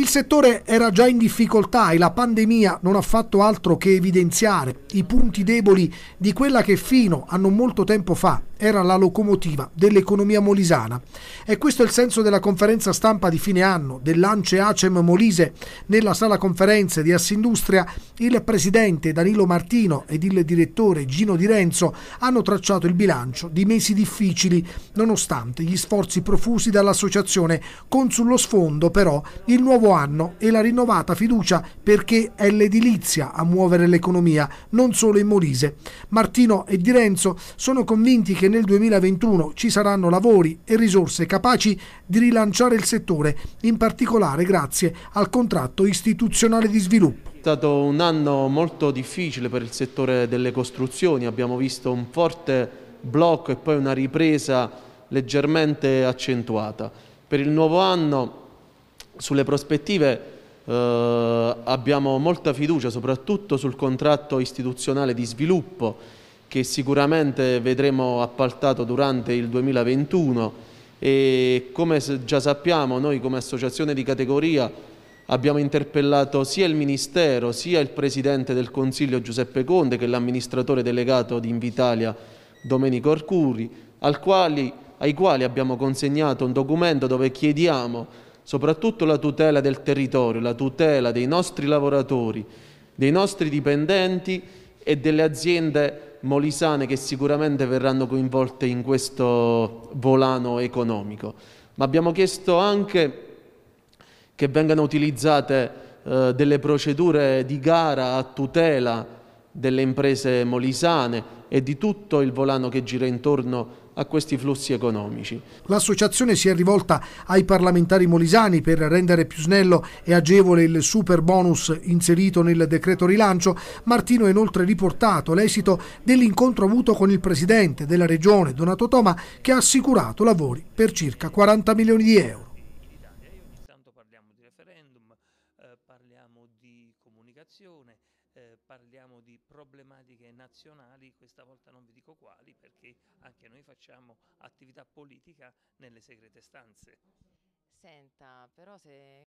Il settore era già in difficoltà e la pandemia non ha fatto altro che evidenziare i punti deboli di quella che fino a non molto tempo fa era la locomotiva dell'economia molisana. E questo è il senso della conferenza stampa di fine anno dell'Ance Acem Molise nella sala conferenze di Assindustria. Il presidente Danilo Martino ed il direttore Gino Di Renzo hanno tracciato il bilancio di mesi difficili, nonostante gli sforzi profusi dall'associazione, con sullo sfondo però il nuovo nuovo anno e la rinnovata fiducia perché è l'edilizia a muovere l'economia, non solo in Molise. Martino e Di Renzo sono convinti che nel 2021 ci saranno lavori e risorse capaci di rilanciare il settore, in particolare grazie al contratto istituzionale di sviluppo. È stato un anno molto difficile per il settore delle costruzioni, abbiamo visto un forte blocco e poi una ripresa leggermente accentuata. Per il nuovo anno sulle prospettive eh, abbiamo molta fiducia, soprattutto sul contratto istituzionale di sviluppo che sicuramente vedremo appaltato durante il 2021 e come già sappiamo noi come associazione di categoria abbiamo interpellato sia il Ministero sia il Presidente del Consiglio Giuseppe Conte che l'amministratore delegato di Invitalia Domenico Arcuri ai quali abbiamo consegnato un documento dove chiediamo soprattutto la tutela del territorio, la tutela dei nostri lavoratori, dei nostri dipendenti e delle aziende molisane che sicuramente verranno coinvolte in questo volano economico. Ma abbiamo chiesto anche che vengano utilizzate eh, delle procedure di gara a tutela delle imprese molisane e di tutto il volano che gira intorno a questi flussi economici. L'associazione si è rivolta ai parlamentari molisani per rendere più snello e agevole il super bonus inserito nel decreto rilancio. Martino ha inoltre riportato l'esito dell'incontro avuto con il presidente della regione Donato Toma che ha assicurato lavori per circa 40 milioni di euro. parliamo di comunicazione, eh, parliamo di problematiche nazionali, questa volta non vi dico quali perché anche noi facciamo attività politica nelle segrete stanze. Senta, però se